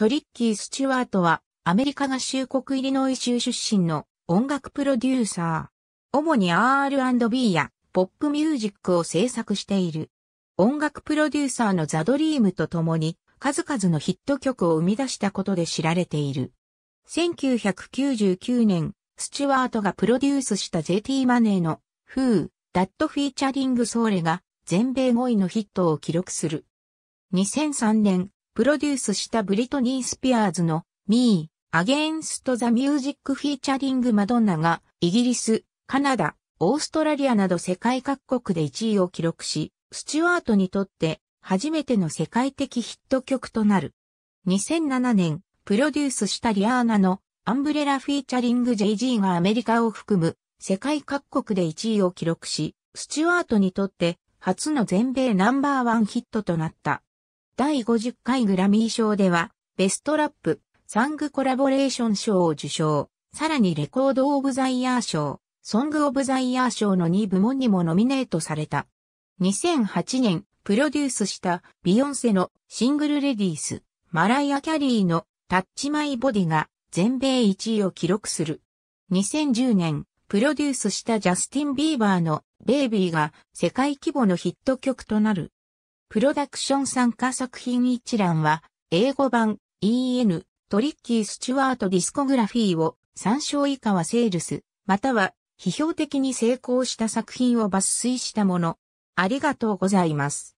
トリッキー・スチュワートは、アメリカ合衆国イリノイ州出身の音楽プロデューサー。主に R&B やポップミュージックを制作している。音楽プロデューサーのザ・ドリームと共に、数々のヒット曲を生み出したことで知られている。1999年、スチュワートがプロデュースした JT マネーの Who, That Featuring Soul が全米5位のヒットを記録する。2003年、プロデュースしたブリトニー・スピアーズの Me Against the Music Featuring マドンナがイギリス、カナダ、オーストラリアなど世界各国で1位を記録し、スチュワートにとって初めての世界的ヒット曲となる。2007年、プロデュースしたリアーナのアンブレラフィーチャリング JG がアメリカを含む世界各国で1位を記録し、スチュワートにとって初の全米ナンバーワンヒットとなった。第50回グラミー賞では、ベストラップ、サングコラボレーション賞を受賞、さらにレコードオブザイヤー賞、ソングオブザイヤー賞の2部門にもノミネートされた。2008年、プロデュースしたビヨンセのシングルレディース、マライア・キャリーのタッチ・マイ・ボディが全米1位を記録する。2010年、プロデュースしたジャスティン・ビーバーのベイビーが世界規模のヒット曲となる。プロダクション参加作品一覧は、英語版 EN トリッキー・スチュワート・ディスコグラフィーを参照以下はセールス、または批評的に成功した作品を抜粋したもの。ありがとうございます。